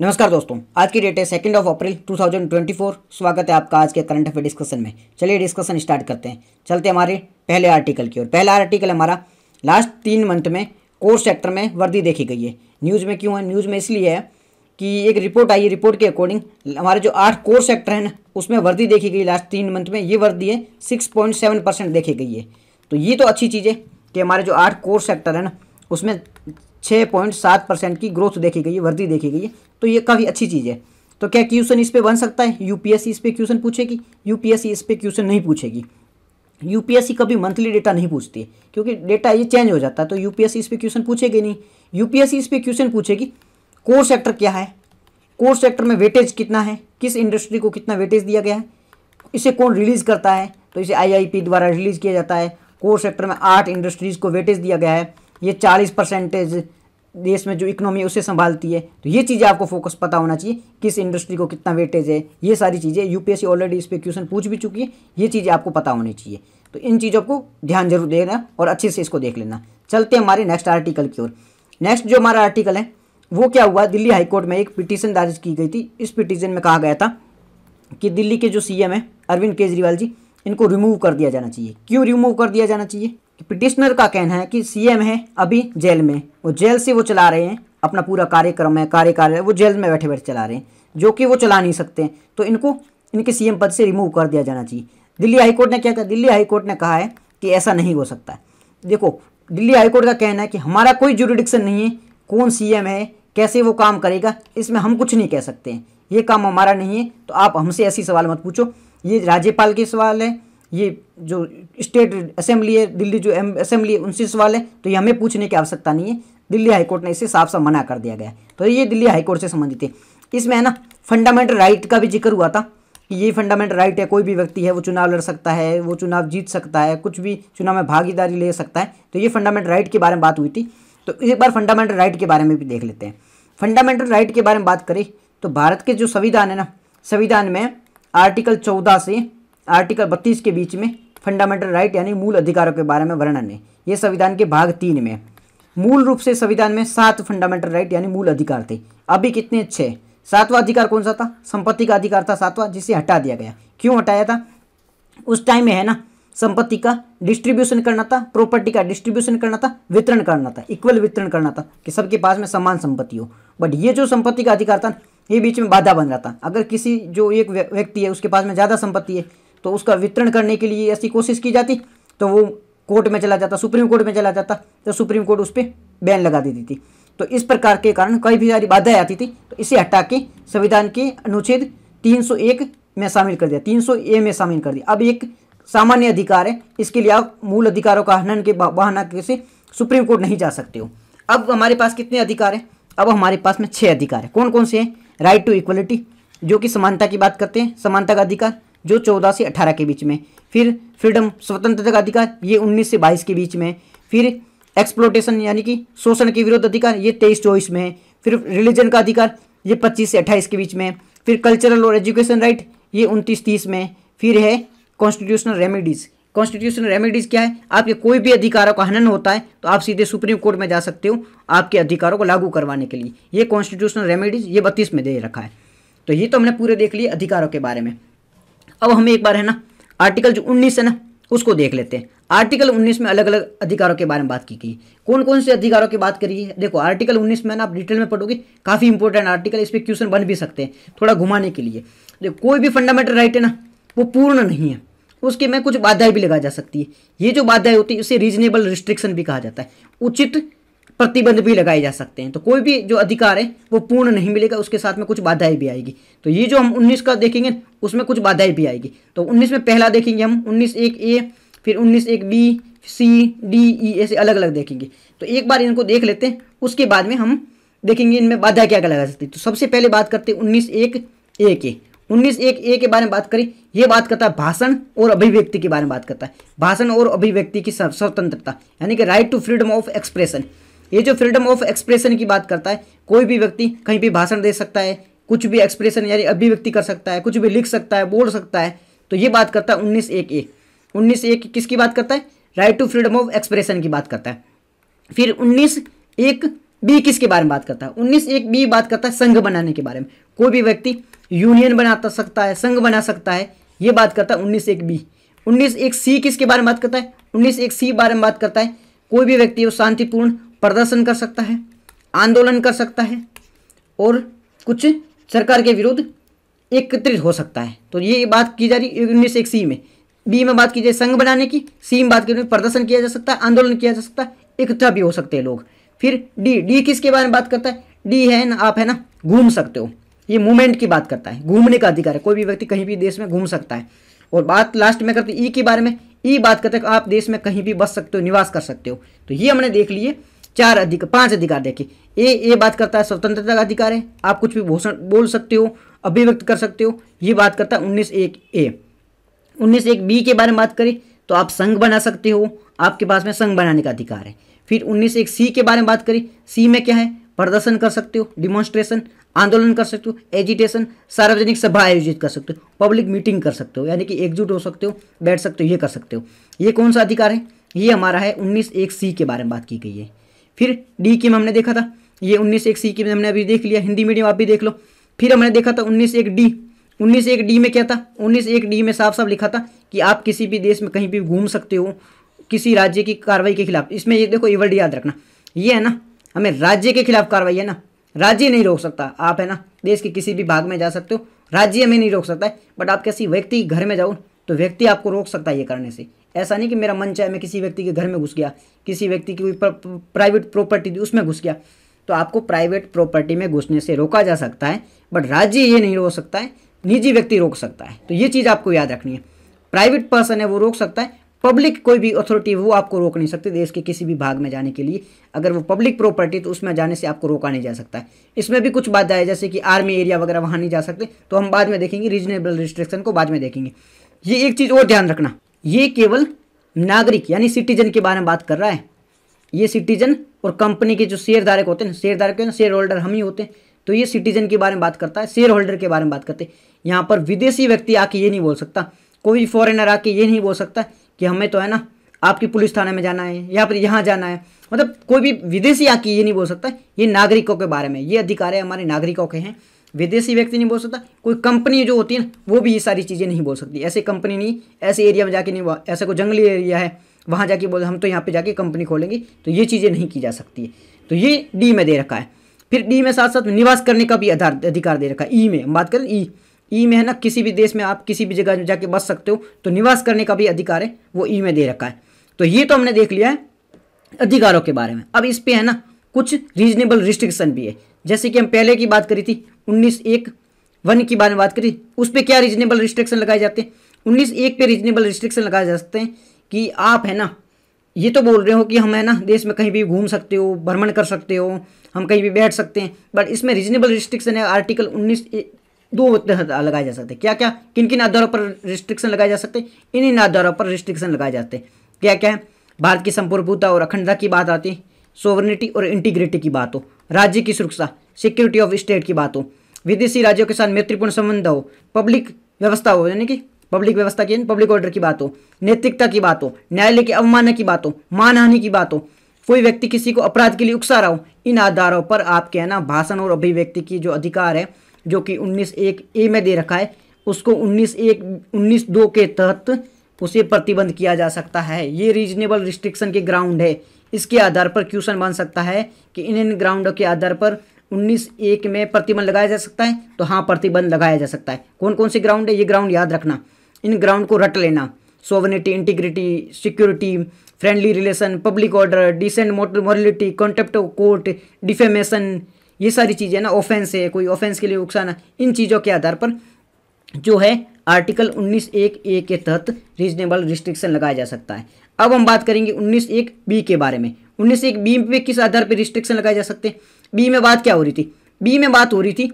नमस्कार दोस्तों आज की डेट है सेकेंड ऑफ अप्रैल 2024 स्वागत है आपका आज के करंट अफेयर डिस्कशन में चलिए डिस्कशन स्टार्ट करते हैं चलते हमारे पहले आर्टिकल की ओर पहला आर्टिकल हमारा लास्ट तीन मंथ में कोर सेक्टर में वर्दी देखी गई है न्यूज़ में क्यों है न्यूज़ में इसलिए है कि एक रिपोर्ट आई है रिपोर्ट के अकॉर्डिंग हमारे जो आठ कोर सेक्टर हैं उसमें वर्दी देखी गई लास्ट तीन मंथ में ये वर्दी है सिक्स पॉइंट सेवन परसेंट देखी गई है तो ये तो अच्छी चीज़ है कि हमारे जो आठ कोर सेक्टर है ना उसमें छः पॉइंट सात परसेंट की ग्रोथ देखी गई है वृद्धि देखी गई है तो ये काफ़ी अच्छी चीज़ है तो क्या क्वेश्चन इस पर बन सकता है यूपीएससी इस पर क्वेश्चन पूछेगी यूपीएससी इस पर क्वेश्चन नहीं पूछेगी यूपीएससी कभी मंथली डेटा नहीं पूछती है क्योंकि डेटा ये चेंज हो जाता है तो यूपीएससी इस पर क्वेश्चन पूछेगी नहीं यूपीएससी इस पर क्वेश्चन पूछेगी कोर सेक्टर क्या है कोर सेक्टर में वेटेज कितना है किस इंडस्ट्री को कितना वेटेज दिया गया है इसे कौन रिलीज़ करता है तो इसे आई द्वारा रिलीज़ किया जाता है कोर सेक्टर में आठ इंडस्ट्रीज़ को वेटेज दिया गया है ये चालीस परसेंटेज देश में जो इकोनॉमी है उसे संभालती है तो ये चीज़ें आपको फोकस पता होना चाहिए किस इंडस्ट्री को कितना वेटेज है ये सारी चीज़ें यूपीएससी ऑलरेडी इस पर क्वेश्चन पूछ भी चुकी है ये चीज़ें आपको पता होनी चाहिए तो इन चीज़ों को ध्यान जरूर देना और अच्छे से इसको देख लेना चलते हैं हमारे नेक्स्ट आर्टिकल की ओर नेक्स्ट जो हमारा आर्टिकल है वो क्या हुआ दिल्ली हाईकोर्ट में एक पिटीशन दर्ज की गई थी इस पिटीशन में कहा गया था कि दिल्ली के जो सीएम है अरविंद केजरीवाल जी इनको रिमूव कर दिया जाना चाहिए क्यों रिमूव कर दिया जाना चाहिए पिटिशनर का कहना है कि सीएम है अभी जेल में वो जेल से वो चला रहे हैं अपना पूरा कार्यक्रम है कार्यकाल है वो जेल में बैठे बैठे चला रहे हैं जो कि वो चला नहीं सकते तो इनको इनके सीएम पद से रिमूव कर दिया जाना चाहिए दिल्ली हाईकोर्ट ने क्या कहा दिल्ली हाईकोर्ट ने कहा है कि ऐसा नहीं हो सकता देखो दिल्ली हाईकोर्ट का कहना है कि हमारा कोई जुरिडिक्शन नहीं है कौन सी है कैसे वो काम करेगा इसमें हम कुछ नहीं कह सकते हैं ये काम हमारा नहीं है तो आप हमसे ऐसी सवाल मत पूछो ये राज्यपाल के सवाल है ये जो स्टेट असेंबली है दिल्ली जो असेंबली है उनसे सवाल है तो ये हमें पूछने की आवश्यकता नहीं है दिल्ली हाईकोर्ट ने इसे साफ साफ मना कर दिया गया तो ये दिल्ली हाईकोर्ट से संबंधित है इसमें है ना फंडामेंटल राइट का भी जिक्र हुआ था कि ये फंडामेंटल राइट है कोई भी व्यक्ति है वो चुनाव लड़ सकता है वो चुनाव जीत सकता है कुछ भी चुनाव में भागीदारी ले सकता है तो ये फंडामेंटल राइट के बारे में बात हुई थी तो एक बार फंडामेंटल राइट के बारे में भी देख लेते हैं फंडामेंटल राइट के बारे में बात करें तो भारत के जो संविधान है ना संविधान में आर्टिकल चौदह से आर्टिकल बत्तीस के बीच में फंडामेंटल राइट यानी मूल अधिकारों के बारे में वर्णन है ये संविधान के भाग तीन में मूल रूप से संविधान में सात फंडामेंटल राइट यानी मूल अधिकार थे अभी कितने छः सातवां अधिकार कौन सा था संपत्ति का अधिकार था सातवां जिसे हटा दिया गया क्यों हटाया था उस टाइम में है ना संपत्ति का डिस्ट्रीब्यूशन करना था प्रॉपर्टी का डिस्ट्रीब्यूशन करना था वितरण करना था इक्वल वितरण करना था कि सबके पास में समान संपत्ति हो बट ये जो संपत्ति का अधिकार था ये बीच में बाधा बन रहा था अगर किसी जो एक व्यक्ति है उसके पास में ज़्यादा संपत्ति है तो उसका वितरण करने के लिए ऐसी कोशिश की जाती तो वो कोर्ट में चला जाता सुप्रीम कोर्ट में चला जाता तो सुप्रीम कोर्ट उस पर बैन लगा देती थी तो इस प्रकार के कारण कई भी सारी बाधाएं आती थी तो इसे हटा के संविधान के अनुच्छेद 301 में शामिल कर दिया 300 ए में शामिल कर दिया अब एक सामान्य अधिकार है इसके लिए आप मूल अधिकारों का हनन के बहाना से सुप्रीम कोर्ट नहीं जा सकते हो अब हमारे पास कितने अधिकार हैं अब हमारे पास में छः अधिकार है कौन कौन से हैं राइट टू इक्वलिटी जो कि समानता की बात करते हैं समानता का अधिकार जो चौदह से अठारह के बीच में फिर फ्रीडम स्वतंत्रता का अधिकार ये उन्नीस से बाईस के बीच में फिर एक्सप्लोटेशन यानी कि शोषण के विरोध अधिकार ये तेईस चौबीस में है फिर रिलीजन का अधिकार ये पच्चीस से अट्ठाईस के बीच में फिर कल्चरल और एजुकेशन राइट ये उनतीस तीस में फिर है कॉन्स्टिट्यूशनल रेमेडीज़ कॉन्स्टिट्यूशनल रेमेडीज़ क्या है आपके कोई भी अधिकारों का हनन होता है तो आप सीधे सुप्रीम कोर्ट में जा सकते हो आपके अधिकारों को लागू करवाने के लिए ये कॉन्स्टिट्यूशनल रेमेडीज़ ये बत्तीस में दे रखा है तो ये तो हमने पूरे देख लिए अधिकारों के बारे में अब हमें एक बार है ना आर्टिकल जो उन्नीस है ना उसको देख लेते हैं आर्टिकल 19 में अलग अलग अधिकारों के बारे में बात की गई कौन कौन से अधिकारों की बात करी है देखो आर्टिकल 19 में ना आप डिटेल में पढ़ोगे काफ़ी इंपॉर्टेंट आर्टिकल इस पर क्वेश्चन बन भी सकते हैं थोड़ा घुमाने के लिए देखो कोई भी फंडामेंटल राइट है ना वो पूर्ण नहीं है उसके में कुछ बाधाएं भी लगाई जा सकती है ये जो बाधाएं होती है उसे रीजनेबल रिस्ट्रिक्शन भी कहा जाता है उचित प्रतिबंध भी लगाए जा सकते हैं तो कोई भी जो अधिकार है वो पूर्ण नहीं मिलेगा उसके साथ में कुछ बाधाएं भी आएगी तो ये जो हम उन्नीस का देखेंगे उसमें कुछ बाधाएं भी आएगी तो उन्नीस में पहला देखेंगे हम उन्नीस एक ए फिर उन्नीस एक बी सी डी ई ऐसे अलग अलग देखेंगे तो एक बार इनको देख लेते हैं उसके बाद में हम देखेंगे इनमें बाधा क्या क्या लगा सकती है तो सबसे पहले बात करते हैं उन्नीस एक ए के उन्नीस एक ए के बारे में बात करें ये बात करता है भाषण और अभिव्यक्ति के बारे में बात करता है भाषण और अभिव्यक्ति की स्वतंत्रता यानी कि right to freedom of expression ये जो फ्रीडम ऑफ एक्सप्रेशन की बात करता है कोई भी व्यक्ति कहीं भी भाषण दे सकता है कुछ भी एक्सप्रेशन यानी अभिव्यक्ति कर सकता है कुछ भी लिख सकता है बोल सकता है तो ये बात करता है उन्नीस एक ए उन्नीस एक किसकी बात करता है right to freedom of expression की बात करता है फिर उन्नीस एक बी किसके बारे में बात करता है उन्नीस एक बी बात करता है संघ बनाने के बारे में कोई भी व्यक्ति यूनियन बना तो सकता है संघ बना सकता है ये बात करता है उन्नीस एक बी उन्नीस एक सी किसके बारे में बात करता है उन्नीस एक सी बारे में बात करता है कोई भी व्यक्ति वो शांतिपूर्ण प्रदर्शन कर सकता है आंदोलन कर सकता है और कुछ सरकार के विरुद्ध एकत्रित हो सकता है तो ये बात की जा रही है उन्नीस एक सी में बी में बात की जाए संघ बनाने की सी में बात की प्रदर्शन किया जा सकता है आंदोलन किया जा सकता है एकत्र भी हो सकते हैं लोग फिर डी डी किसके बारे में बात करता है डी है ना आप है ना घूम सकते हो ये मूवमेंट की बात करता है घूमने का अधिकार है कोई भी व्यक्ति कहीं भी देश में घूम सकता है और बात लास्ट में करते ई के बारे में ई बात करते आप देश में कहीं भी बस सकते हो निवास कर सकते हो तो ये हमने देख लिए चार अधिकार पांच अधिकार देखिए ये ये बात करता है स्वतंत्रता का अधिकार है आप कुछ भी भोषण बोल सकते हो अभिव्यक्त कर सकते हो ये बात करता है उन्नीस एक ए उन्नीस एक बी के बारे में बात करें तो आप संघ बना सकते हो आपके पास में संघ बनाने का अधिकार है फिर उन्नीस एक सी के बारे में बात करें सी में क्या है प्रदर्शन कर सकते हो डिमॉन्स्ट्रेशन आंदोलन कर सकते हो एजिटेशन सार्वजनिक सभा आयोजित कर सकते हो पब्लिक मीटिंग कर सकते हो यानी कि एकजुट हो सकते हो बैठ सकते हो ये कर सकते हो ये कौन सा अधिकार है ये हमारा है उन्नीस एक सी के बारे में बात की गई है फिर डी के में हमने देखा था ये उन्नीस एक सी के में हमने अभी देख लिया हिंदी मीडियम आप भी देख लो फिर हमने देखा था उन्नीस एक डी उन्नीस एक डी में क्या था उन्नीस एक डी में साफ साफ लिखा था कि आप किसी भी देश में कहीं भी घूम सकते हो किसी राज्य की कार्रवाई के खिलाफ इसमें ये देखो इवर्ड याद रखना ये है ना हमें राज्य के खिलाफ कार्रवाई है ना राज्य नहीं रोक सकता आप है ना देश के किसी भी भाग में जा सकते हो राज्य हमें नहीं रोक सकता है बट आप किसी व्यक्ति घर में जाओ तो व्यक्ति आपको रोक सकता है ये करने से ऐसा नहीं कि मेरा मन चाहे मैं किसी व्यक्ति के घर में घुस गया किसी व्यक्ति की कोई प्राइवेट प्रॉपर्टी थी उसमें घुस गया तो आपको प्राइवेट प्रॉपर्टी में घुसने से रोका जा सकता है बट राज्य ये नहीं रोक सकता है निजी व्यक्ति रोक सकता है तो ये चीज़ आपको याद रखनी है प्राइवेट पर्सन है वो रोक सकता है पब्लिक कोई भी अथॉरिटी वो आपको रोक नहीं सकती देश के किसी भी भाग में जाने के लिए अगर वो पब्लिक प्रॉपर्टी तो उसमें जाने से आपको रोका नहीं जा सकता है इसमें भी कुछ बात है जैसे कि आर्मी एरिया वगैरह वहाँ नहीं जा सकते तो हम बाद में देखेंगे रीजनेबल रिस्ट्रिक्शन को बाद में देखेंगे ये एक चीज़ और ध्यान रखना ये केवल नागरिक यानी सिटीजन के बारे में बात कर रहा है ये सिटीजन और कंपनी के जो शेयर धारक होते हैं शेयर धारक शेयर होल्डर हम ही होते हैं तो ये सिटीजन के बारे में बात करता है शेयर होल्डर के बारे में बात करते हैं यहाँ पर विदेशी व्यक्ति आके ये नहीं बोल सकता कोई भी फॉरेनर आके ये नहीं बोल सकता कि हमें तो है ना आपकी पुलिस थाने में जाना है या फिर यहाँ जाना है मतलब कोई भी विदेशी आके ये नहीं बोल सकता ये नागरिकों के बारे में ये अधिकार है हमारे नागरिकों के हैं विदेशी व्यक्ति नहीं बोल सकता कोई कंपनी जो होती है ना वो भी ये सारी चीज़ें नहीं बोल सकती ऐसे कंपनी नहीं ऐसे एरिया में जाके नहीं ऐसा कोई जंगली एरिया है वहाँ जाके बोल हम तो यहाँ पे जाके कंपनी खोलेंगे तो ये चीज़ें नहीं की जा सकती है तो ये डी में दे रखा है फिर डी में साथ साथ निवास करने का भी आधार अधिकार दे रखा है ई e में हम बात करें ई e। ई e में है ना किसी भी देश में आप किसी भी जगह जाके बस सकते हो तो निवास करने का भी अधिकार है वो ई में दे रखा है तो ये तो हमने देख लिया है अधिकारों के बारे में अब इस पर है ना कुछ रीजनेबल रिस्ट्रिक्शन भी है जैसे कि हम पहले की बात करी थी उन्नीस एक वन की बारे में बात करी उस पर क्या रीजनेबल रिस्ट्रिक्शन लगाए जाते हैं उन्नीस एक पे रीजनेबल रिस्ट्रिक्शन लगाए जा सकते हैं कि आप है ना ये तो बोल रहे हो कि हम है ना देश में कहीं भी घूम सकते हो भ्रमण कर सकते हो हम कहीं भी बैठ सकते हैं बट इसमें रीजनेबल रिस्ट्रिक्शन है आर्टिकल उन्नीस दो लगाए जा सकते हैं क्या क्या किन किन आधारों पर रिस्ट्रिक्शन लगाए जा सकते हैं इन इन आधारों पर रिस्ट्रिक्शन लगाए जाते हैं क्या क्या है भारत की संपूर्णता और अखंडता की बात आती है सोवर्निटी और इंटीग्रिटी की बात हो राज्य की सुरक्षा सिक्योरिटी ऑफ स्टेट की बात हो विदेशी राज्यों के साथ मैत्रीपूर्ण संबंध हो पब्लिक व्यवस्था हो यानी कि पब्लिक व्यवस्था की पब्लिक ऑर्डर की बात हो नैतिकता की बात हो न्यायालय की अवमानना की बात हो मानहानि की बात हो कोई व्यक्ति किसी को अपराध के लिए उकसा रहा हो इन आधारों पर आपके है ना भाषण और अभिव्यक्ति की जो अधिकार है जो कि उन्नीस एक ए में दे रखा है उसको उन्नीस एक उन्नीस दो के तहत उसे प्रतिबंध किया जा सकता है ये रीजनेबल रिस्ट्रिक्शन के ग्राउंड है इसके आधार पर क्वेश्चन बन सकता है कि इन इन ग्राउंडों के आधार पर उन्नीस एक में प्रतिबंध लगाया जा सकता है तो हाँ प्रतिबंध लगाया जा सकता है कौन कौन से ग्राउंड है ये ग्राउंड याद रखना इन ग्राउंड को रट लेना sovereignty integrity security friendly relation public order decent morality contempt court defamation ये सारी चीज़ें ना ऑफेंस है कोई ऑफेंस के लिए उकसाना इन चीज़ों के आधार पर जो है आर्टिकल उन्नीस एक ए के तहत रीजनेबल रिस्ट्रिक्शन लगाया जा सकता है अब हम बात करेंगे उन्नीस एक बी के बारे में उन्नीस एक बी पे किस आधार पर रिस्ट्रिक्शन लगाए जा सकते हैं बी में बात क्या हो रही थी बी में बात हो रही थी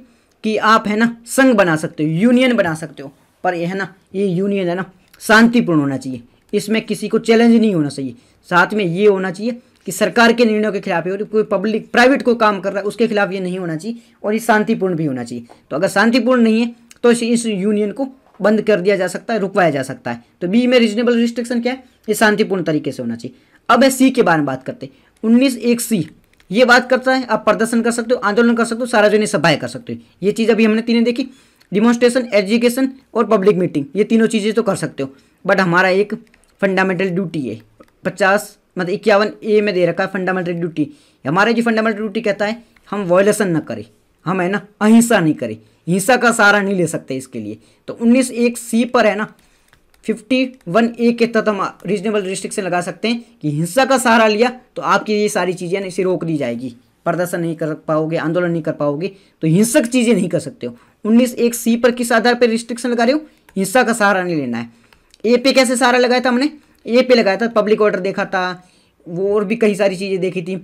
कि आप है ना संघ बना सकते हो यूनियन बना सकते हो पर यह है ना ये यूनियन है ना शांतिपूर्ण होना चाहिए इसमें किसी को चैलेंज नहीं होना चाहिए साथ में ये होना चाहिए कि सरकार के निर्णयों के खिलाफ और कोई पब्लिक प्राइवेट को काम कर रहा है उसके खिलाफ ये नहीं होना चाहिए और ये शांतिपूर्ण भी होना चाहिए तो अगर शांतिपूर्ण नहीं है तो इस यूनियन को बंद कर दिया जा सकता है रुकवाया जा सकता है तो बी में रीजनेबल रिस्ट्रिक्शन क्या है ये शांतिपूर्ण तरीके से होना चाहिए अब है सी के बारे में बात करते हैं उन्नीस एक सी ये बात करता है आप प्रदर्शन कर सकते हो आंदोलन कर सकते हो सार्वजनिक सभाएं कर सकते हो ये चीज़ अभी हमने तीनों देखी डिमोन्स्ट्रेशन एजुकेशन और पब्लिक मीटिंग ये तीनों चीज़ें तो कर सकते हो बट हमारा एक फंडामेंटल ड्यूटी है पचास मतलब इक्यावन ए में दे रखा है फंडामेंटल ड्यूटी हमारा जो फंडामेंटल ड्यूटी कहता है हम वॉयलेशन न करें हम हाँ, है ना अहिंसा नहीं करें हिंसा का सहारा नहीं ले सकते इसके लिए तो उन्नीस एक सी पर है ना फिफ्टी वन ए के तहत हम रीजनेबल रिस्ट्रिक्शन लगा सकते हैं कि हिंसा का सहारा लिया तो आपकी ये सारी चीज़ें इसे रोक दी जाएगी प्रदर्शन नहीं कर पाओगे आंदोलन नहीं कर पाओगे तो हिंसक चीज़ें नहीं कर सकते हो उन्नीस एक सी पर किस आधार पर रिस्ट्रिक्शन लगा रहे हो हिंसा का सहारा नहीं लेना है ए पे कैसे सहारा लगाया था हमने ए पे लगाया था पब्लिक ऑर्डर देखा था वो और भी कई सारी चीज़ें देखी थी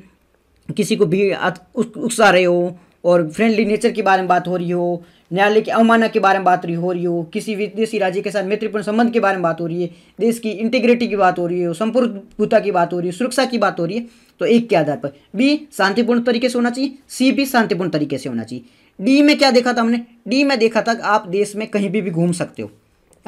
किसी को भी उकसा रहे हो और फ्रेंडली नेचर के बारे में बात हो रही हो न्यायालय की अवमानना के बारे में बात हो रही हो किसी विदेशी राज्य के साथ मैत्रीपूर्ण संबंध के बारे में बात हो रही है देश की इंटीग्रिटी की बात हो रही हो संपूर्णता की बात हो रही है सुरक्षा की बात हो रही है तो एक के आधार पर बी शांतिपूर्ण तरीके से होना चाहिए सी भी शांतिपूर्ण तरीके से होना चाहिए डी में क्या देखा था हमने डी में देखा था आप देश में कहीं भी घूम सकते हो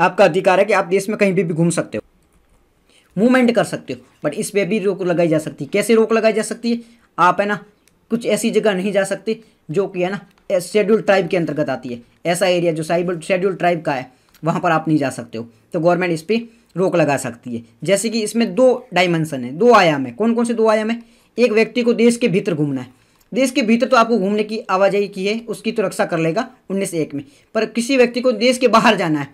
आपका अधिकार है कि आप देश में कहीं भी घूम सकते हो मूवमेंट कर सकते हो बट इस पर भी रोक लगाई जा सकती है कैसे रोक लगाई जा सकती है आप है ना कुछ ऐसी जगह नहीं जा सकते जो कि है ना शेड्यूल ट्राइब के अंतर्गत आती है ऐसा एरिया जो साइबल शेड्यूल ट्राइब का है वहाँ पर आप नहीं जा सकते हो तो गवर्नमेंट इस पर रोक लगा सकती है जैसे कि इसमें दो डायमेंशन है दो आयाम है कौन कौन से दो आयाम है एक व्यक्ति को देश के भीतर घूमना है देश के भीतर तो आपको घूमने की आवाजाही की है उसकी तो रक्षा कर लेगा उन्नीस एक में पर किसी व्यक्ति को देश के बाहर जाना है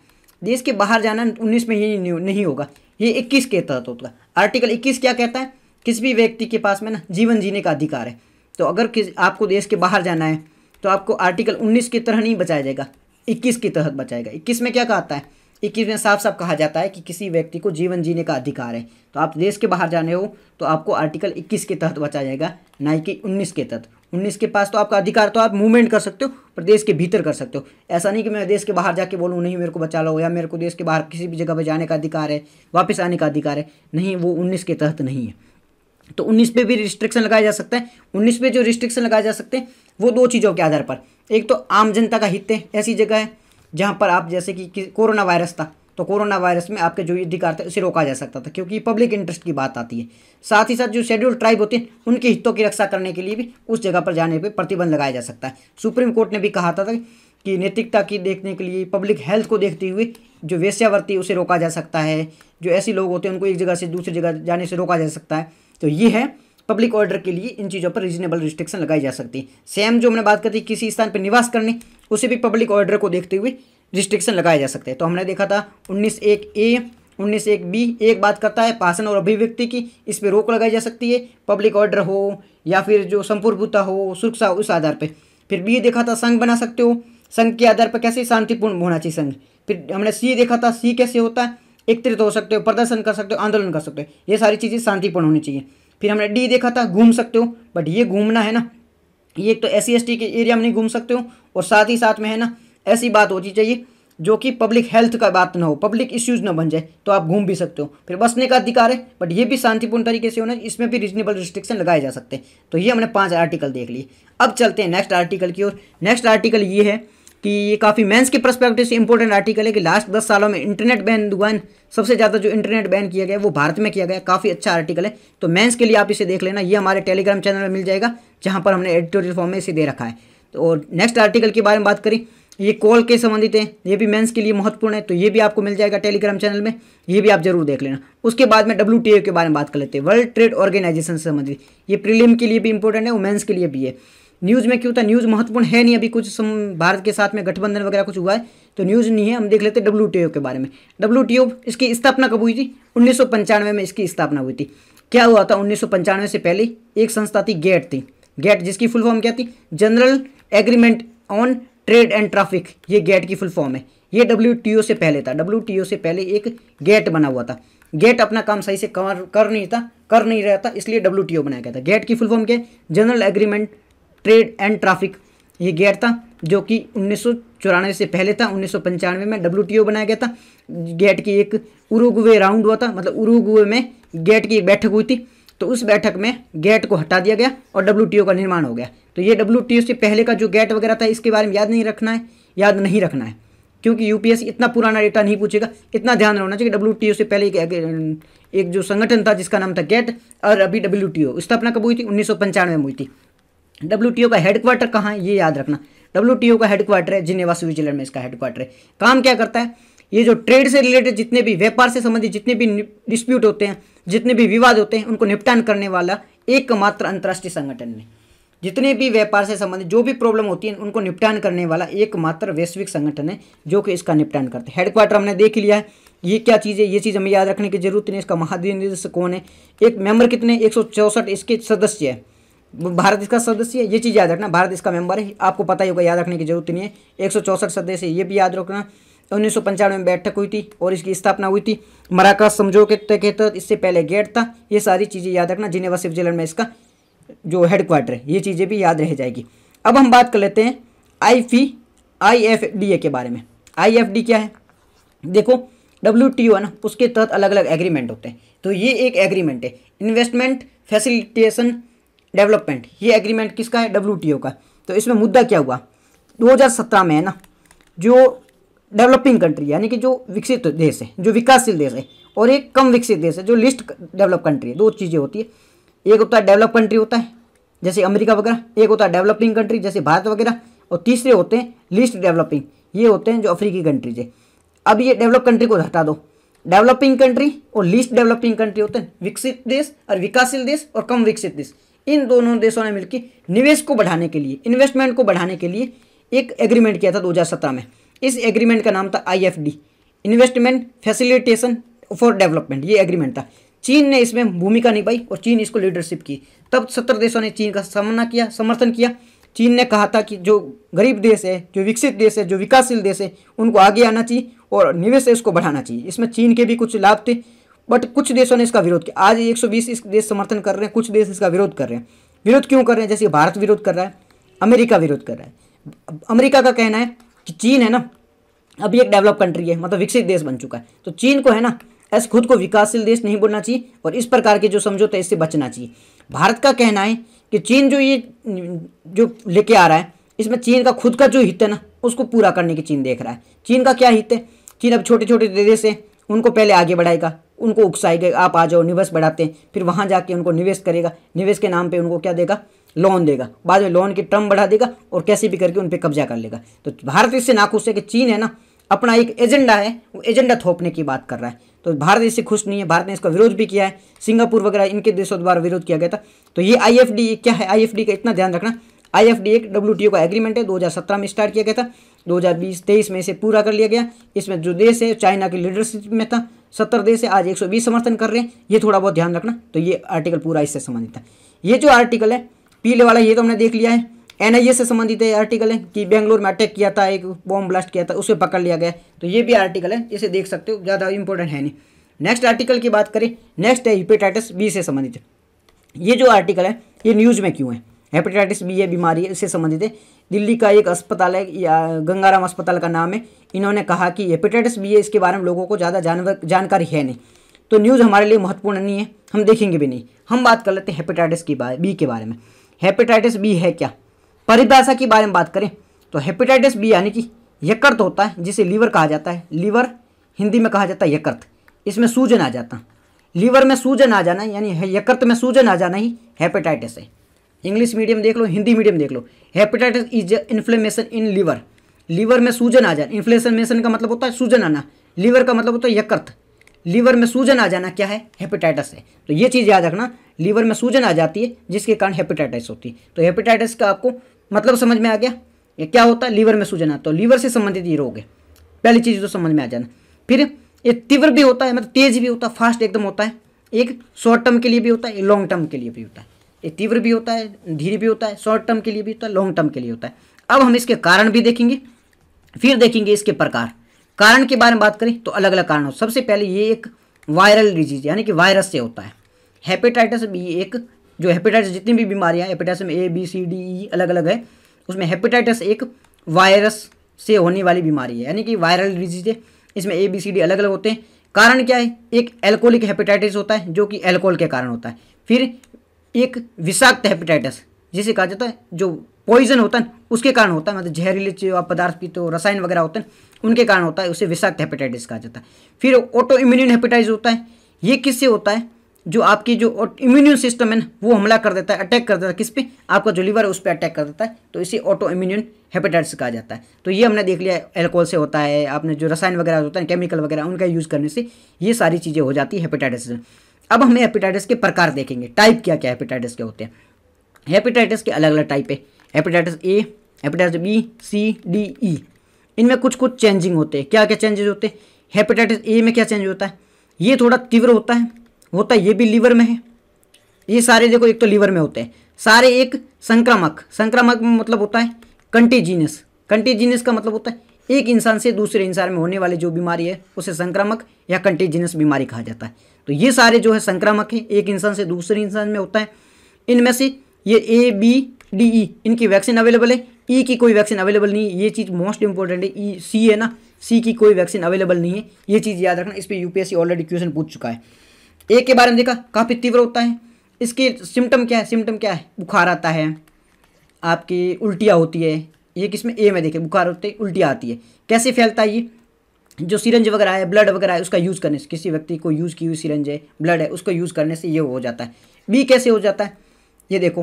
देश के बाहर जाना उन्नीस में ही नहीं होगा ये इक्कीस के तहत होगा आर्टिकल इक्कीस क्या कहता है किसी भी व्यक्ति के पास में ना जीवन जीने का अधिकार है तो अगर किस आपको देश के बाहर जाना है तो आपको आर्टिकल 19 की तरह नहीं बचाया जाएगा 21 के तहत बचाएगा 21 में क्या कहता है 21 में साफ साफ कहा जाता है कि किसी व्यक्ति को जीवन जीने का अधिकार है तो आप देश के बाहर जाने हो तो आपको आर्टिकल 21 के तहत बचाया जाएगा ना कि 19 के तहत 19 के पास तो आपका अधिकार तो आप मूवमेंट कर सकते हो पर देश के भीतर कर सकते हो ऐसा नहीं कि मैं देश के बाहर जाके बोलूँ नहीं मेरे को बचा लो या मेरे को देश के बाहर किसी भी जगह पर जाने का अधिकार है वापस आने का अधिकार है नहीं वो उन्नीस के तहत नहीं है तो 19 पे भी रिस्ट्रिक्शन लगाया जा सकता है 19 पे जो रिस्ट्रिक्शन लगाए जा सकते हैं वो दो चीज़ों के आधार पर एक तो आम जनता का हित है ऐसी जगह है जहाँ पर आप जैसे कि, कोरोना वायरस था तो कोरोना वायरस में आपके जो अधिकार थे उसे रोका जा सकता था क्योंकि पब्लिक इंटरेस्ट की बात आती है साथ ही साथ जो शेड्यूल ट्राइब होते हैं उनके हितों की रक्षा करने के लिए भी उस जगह पर जाने पर प्रतिबंध लगाया जा सकता है सुप्रीम कोर्ट ने भी कहा था, था कि नैतिकता की देखने के लिए पब्लिक हेल्थ को देखते हुए जो वेश्यावर्ती उसे रोका जा सकता है जो ऐसे लोग होते हैं उनको एक जगह से दूसरी जगह जाने से रोका जा सकता है तो ये है पब्लिक ऑर्डर के लिए इन चीज़ों पर रीजनेबल रिस्ट्रिक्शन लगाई जा सकती है सेम जो हमने बात है किसी स्थान पर निवास करने उसे भी पब्लिक ऑर्डर को देखते हुए रिस्ट्रिक्शन लगाया जा सकते हैं तो हमने देखा था उन्नीस एक ए उन्नीस एक बी एक बात करता है भाषण और अभिव्यक्ति की इस पर रोक लगाई जा सकती है पब्लिक ऑर्डर हो या फिर जो संपूर्णता हो सुरक्षा हो उस आधार पर फिर बी देखा था संघ बना सकते हो संघ के आधार पर कैसे शांतिपूर्ण होना चाहिए संघ फिर हमने सी देखा था सी कैसे होता है एकत्रित हो सकते हो प्रदर्शन कर सकते हो आंदोलन कर सकते हो ये सारी चीज़ें शांतिपूर्ण होनी चाहिए फिर हमने डी देखा था घूम सकते हो बट ये घूमना है ना ये एक तो एस सी e के एरिया में नहीं घूम सकते हो और साथ ही साथ में है ना ऐसी बात होनी चाहिए जो कि पब्लिक हेल्थ का बात ना हो पब्लिक इश्यूज ना बन जाए तो आप घूम भी सकते हो फिर बसने का अधिकार है बट ये भी शांतिपूर्ण तरीके से होना इसमें भी रीजनेबल रिस्ट्रिक्शन लगाए जा सकते हैं तो ये हमने पांच आर्टिकल देख लिए अब चलते हैं नेक्स्ट आर्टिकल की ओर नेक्स्ट आर्टिकल ये है कि ये काफ़ी मेंस के परस्पेक्टिव से इंपॉर्टेंट आर्टिकल है कि लास्ट दस सालों में इंटरनेट बैन दुकान सबसे ज़्यादा जो इंटरनेट बैन किया गया वो भारत में किया गया काफ़ी अच्छा आर्टिकल है तो मेंस के लिए आप इसे देख लेना ये हमारे टेलीग्राम चैनल में मिल जाएगा जहाँ पर हमने एडिटोरियल फॉर्म में इसे दे रखा है तो और नेक्स्ट आर्टिकल के बारे में बात करें ये कॉल के संबंधित है ये भी मेन्स के लिए महत्वपूर्ण है तो ये भी आपको मिल जाएगा टेलीग्राम चैनल में ये भी आप जरूर देख लेना उसके बाद में डब्ल्यू के बारे में बात कर लेते हैं वर्ल्ड ट्रेड ऑर्गेनाइजेशन से संबंधित ये प्रीलियम के लिए भी इंपॉर्टेंट है वो मेन्स के लिए भी है न्यूज़ में क्यों था न्यूज़ महत्वपूर्ण है नहीं अभी कुछ सम भारत के साथ में गठबंधन वगैरह कुछ हुआ है तो न्यूज़ नहीं है हम देख लेते डब्ल्यू के बारे में डब्ल्यू इसकी स्थापना कब हुई थी उन्नीस में इसकी स्थापना हुई थी क्या हुआ था उन्नीस से पहले एक संस्था थी गेट थी गेट जिसकी फुल फॉर्म क्या थी general agreement on trade and traffic ये गेट की फुल फॉर्म है ये डब्ल्यू से पहले था डब्ल्यू से पहले एक गेट बना हुआ था गेट अपना काम सही से कर, कर नहीं था कर नहीं रहा था इसलिए डब्ल्यू बनाया गया था गेट की फुल फॉर्म क्या है general agreement trade and traffic ये गेट था जो कि उन्नीस से पहले था उन्नीस में डब्ल्यू बनाया गया था गेट की एक उरुगवे राउंड हुआ था मतलब उरुगवे में गेट की एक बैठक हुई थी तो उस बैठक में गेट को हटा दिया गया और डब्ल्यू का निर्माण हो गया तो ये डब्ल्यू से पहले का जो गेट वगैरह था इसके बारे में याद नहीं रखना है याद नहीं रखना है क्योंकि यूपीएससी इतना पुराना डेटा नहीं पूछेगा इतना ध्यान रखना चाहिए डब्ल्यू से पहले एक, एक जो संगठन था जिसका नाम था गेट और अभी डब्ल्यू स्थापना कब हुई थी उन्नीस में हुई थी डब्ल्यू का हेडक्वार्टर कहाँ है ये याद रखना डब्ल्यू का हेडक्वार्टर है जिनेवा स्विट्जरलैंड में इसका हेडक्वार्टर है काम क्या करता है ये जो ट्रेड से रिलेटेड जितने भी व्यापार से संबंधित जितने भी डिस्प्यूट होते हैं जितने भी विवाद होते हैं उनको निपटान करने वाला एकमात्र अंतर्राष्ट्रीय संगठन है जितने भी व्यापार से संबंधित जो भी प्रॉब्लम होती है उनको निपटान करने वाला एकमात्र वैश्विक संगठन है जो कि इसका निपटान करते हैं हेडक्वार्टर हमने देख लिया है ये क्या चीज़ है ये चीज़ हमें याद रखने की जरूरत नहीं इसका महाधिनिदेशक कौन है एक मेंबर कितने एक इसके सदस्य है भारत इसका सदस्य है ये चीज़ याद रखना भारत इसका मेंबर है आपको पता ही होगा याद रखने की जरूरत नहीं है एक सदस्य ये भी याद रखना उन्नीस में बैठक हुई थी और इसकी स्थापना हुई थी मराका समझो के तहत इससे पहले गेट था ये सारी चीज़ें याद रखना जिनेवा स्विट्जरलैंड में इसका जो हेडक्वार्टर है ये चीज़ें भी याद रह जाएगी अब हम बात कर लेते हैं आई आई एफ डी के बारे में आई एफ डी क्या है देखो डब्ल्यू टी ओ है ना उसके तहत अलग अलग एग्रीमेंट होते हैं तो ये एक एग्रीमेंट है इन्वेस्टमेंट फैसिलिटेशन डेवलपमेंट ये एग्रीमेंट किसका है डब्ल्यू का तो इसमें मुद्दा क्या हुआ 2017 में है ना जो डेवलपिंग कंट्री यानी कि जो विकसित देश है जो विकासशील देश है और एक कम विकसित देश है जो लिस्ट डेवलप कंट्री है दो चीज़ें होती है एक होता है डेवलप कंट्री होता है जैसे अमेरिका वगैरह एक होता है डेवलपिंग कंट्री जैसे भारत वगैरह और तीसरे होते हैं लिस्ट डेवलपिंग ये होते हैं जो अफ्रीकी कंट्रीज है अब ये डेवलप कंट्री को हटा दो डेवलपिंग कंट्री और लिस्ट डेवलपिंग कंट्री होते हैं विकसित देश और विकासशील देश और कम विकसित देश इन दोनों देशों ने मिलकर निवेश को बढ़ाने के लिए इन्वेस्टमेंट को बढ़ाने के लिए एक एग्रीमेंट किया था दो में इस एग्रीमेंट का नाम था I investment facilitation for development ये एग्रीमेंट था चीन ने इसमें भूमिका निभाई और चीन इसको लीडरशिप की तब सत्तर देशों ने चीन का सामना किया समर्थन किया चीन ने कहा था कि जो गरीब देश है जो विकसित देश है जो विकासशील देश है उनको आगे आना चाहिए और निवेश है उसको बढ़ाना चाहिए इसमें चीन के भी कुछ लाभ थे बट कुछ देशों ने इसका विरोध किया आज 120 इस देश समर्थन कर रहे हैं कुछ देश इसका विरोध कर रहे हैं विरोध क्यों कर रहे हैं जैसे भारत विरोध कर रहा है अमेरिका विरोध कर रहा है अमेरिका का कहना है कि चीन है ना अभी एक डेवलप कंट्री है मतलब विकसित देश बन चुका है तो चीन को है ना ऐसे खुद को विकासशील देश नहीं बोलना चाहिए और इस प्रकार के जो समझौते इससे बचना चाहिए भारत का कहना है कि चीन जो ये जो लेके आ रहा है इसमें चीन का खुद का जो हित है ना उसको पूरा करने की चीन देख रहा है चीन का क्या हित है चीन अब छोटे छोटे देश है उनको पहले आगे बढ़ाएगा उनको उकसाएगा आप आ जाओ निवेश बढ़ाते हैं फिर वहाँ जाके उनको निवेश करेगा निवेश के नाम पे उनको क्या देगा लोन देगा बाद में लोन की टर्म बढ़ा देगा और कैसे भी करके उन पर कब्जा कर लेगा तो भारत इससे नाखुश है कि चीन है ना अपना एक एजेंडा है वो एजेंडा थोपने की बात कर रहा है तो भारत इससे खुश नहीं है भारत ने इसका विरोध भी किया है सिंगापुर वगैरह इनके देशों द्वारा विरोध किया गया था तो ये आई क्या है आईएफडी का इतना ध्यान रखना डी एक डब्ल्यूटीओ का एग्रीमेंट है 2017 में स्टार्ट किया गया था 2020-23 में इसे पूरा कर लिया गया इसमें जो देश है चाइना की लीडरशिप में था सत्तर देश है आज 120 समर्थन कर रहे हैं ये थोड़ा बहुत ध्यान रखना तो ये आर्टिकल पूरा इससे संबंधित था ये जो आर्टिकल है पीले वाला ये तो हमने देख लिया है एन से संबंधित है आर्टिकल है कि बेंगलोर में अटैक किया था एक बॉम्ब ब्लास्ट किया था उसे पकड़ लिया गया तो ये भी आर्टिकल है इसे देख सकते हो ज़्यादा इंपॉर्टेंट है नहीं नेक्स्ट आर्टिकल की बात करें नेक्स्ट है हिपेटाइटिस बी से संबंधित ये जो आर्टिकल है ये न्यूज़ में क्यों है हेपेटाइटिस बी ये बीमारी है इससे संबंधित है दिल्ली का एक अस्पताल है गंगाराम अस्पताल का नाम है इन्होंने कहा कि हेपेटाइटिस बी है इसके बारे में लोगों को ज़्यादा जानवर जानकारी है नहीं तो न्यूज़ हमारे लिए महत्वपूर्ण नहीं है हम देखेंगे भी नहीं हम बात कर लेते हैं हेपेटाइटिस की बारे बी के बारे में हेपेटाइटिस बी है क्या परिभाषा के बारे में बात करें तो हेपेटाइटिस बी यानी कि यकृत होता है जिसे लीवर कहा जाता है लीवर हिंदी में कहा जाता है यकृत इसमें सूजन आ जाता लीवर में सूजन आ जाना यानी यकृत में सूजन आ जाना ही हेपेटाइटिस है इंग्लिश मीडियम देख लो हिंदी मीडियम देख लो hepatitis is inflammation in liver liver में सूजन आ जाना इन्फ्लेमेशन का मतलब होता है सूजन आना लीवर का मतलब होता है यकृत लीवर में सूजन आ जाना क्या है हेपेटाइटिस है तो ये चीज़ याद रखना लीवर में सूजन आ जाती है जिसके कारण हेपेटाइटिस होती है तो हेपेटाइटिस का आपको मतलब समझ में आ गया ये क्या होता है लीवर में सूजन आता है लीवर तो से संबंधित ये रोग है पहली चीज़ तो समझ में आ जाना फिर ये तीव्र भी होता है मतलब तेज भी होता है फास्ट एकदम होता है एक शॉर्ट टर्म के लिए भी होता है लॉन्ग टर्म के लिए भी होता है ये तीव्र भी होता है धीरे भी होता है शॉर्ट टर्म के लिए भी होता है लॉन्ग टर्म के लिए होता है अब हम इसके कारण भी देखेंगे फिर देखेंगे इसके प्रकार कारण के बारे में बात करें तो अलग अलग कारण हो सबसे पहले ये एक वायरल डिजीज यानी कि वायरस से होता है हेपेटाइटिस भी एक जो हेपेटाइटिस जितनी भी बीमारियाँ हेपेटाइटिस में A B C D E e, अलग अलग है उसमें हेपेटाइटिस एक वायरस से होने वाली बीमारी है यानी कि वायरल डिजीज है इसमें ए बी सी डी अलग अलग होते हैं कारण क्या है एक एल्कोहलिक हेपेटाइटिस होता है जो कि एल्कोहल के कारण होता है फिर एक विषाक्त हेपेटाइटिस जिसे कहा जाता है जो पॉइजन होता है उसके कारण होता है मतलब जहरीले जो आप पदार्थ पीते हो रसायन वगैरह होते हैं उनके कारण होता है उसे विषाक्त हेपेटाइटिस कहा जाता है फिर ऑटो इम्यून हेपेटाइटिस होता है ये किससे होता है जो आपकी जो इम्यून सिस्टम है ना वो हमला कर देता है अटैक कर देता है किस पे आपका जो लीवर है उस पर अटैक कर देता है तो इसे ऑटो इम्यून हेपेटाइटिस कहा जाता है तो ये हमने देख लिया एल्कोहल से होता है आपने जो रसायन वगैरह होता है केमिकल वगैरह उनका यूज़ करने से ये सारी चीज़ें हो जाती है हेपेटाइटिस अब हमें हेपेटाइटिस के प्रकार देखेंगे टाइप क्या क्या हेपेटाइटिस के होते हैं हेपेटाइटिस के अलग अलग टाइप है hepatitis A hepatitis B C D E इनमें कुछ कुछ चेंजिंग होते हैं क्या क्या चेंजेस होते हैं हेपेटाइटिस ए में क्या चेंज होता है ये थोड़ा तीव्र होता है होता है ये भी लीवर में है ये सारे देखो एक तो लीवर में होते हैं सारे एक संक्रामक संक्रामक में मतलब होता है कंटेजीनियस कंटेजीनियस का मतलब होता है एक इंसान से दूसरे इंसान में होने वाली जो बीमारी है उसे संक्रामक या कंटेजीनियस बीमारी कहा जाता है तो ये सारे जो है संक्रामक हैं एक इंसान से दूसरे इंसान में होता है इनमें से ये ए बी डी ई इनकी वैक्सीन अवेलेबल है ई e की कोई वैक्सीन अवेलेबल नहीं है ये चीज़ मोस्ट इंपॉर्टेंट है ई e, सी है ना सी की कोई वैक्सीन अवेलेबल नहीं है ये चीज़ याद रखना इस पर यूपीएससी ऑलरेडी क्वेश्चन पूछ चुका है ए के बारे में देखा काफ़ी तीव्र होता है इसके सिम्टम क्या है सिम्टम क्या है बुखार आता है आपकी उल्टियाँ होती है ये किसमें ए में देखें बुखार होते उल्टियाँ आती है कैसे फैलता है ये जो सिरंज वगैरह है ब्लड वगैरह है उसका यूज़ करने से किसी व्यक्ति को यूज़ की हुई सिरंज है ब्लड है उसको यूज़ करने से ये हो जाता है बी कैसे हो जाता है ये देखो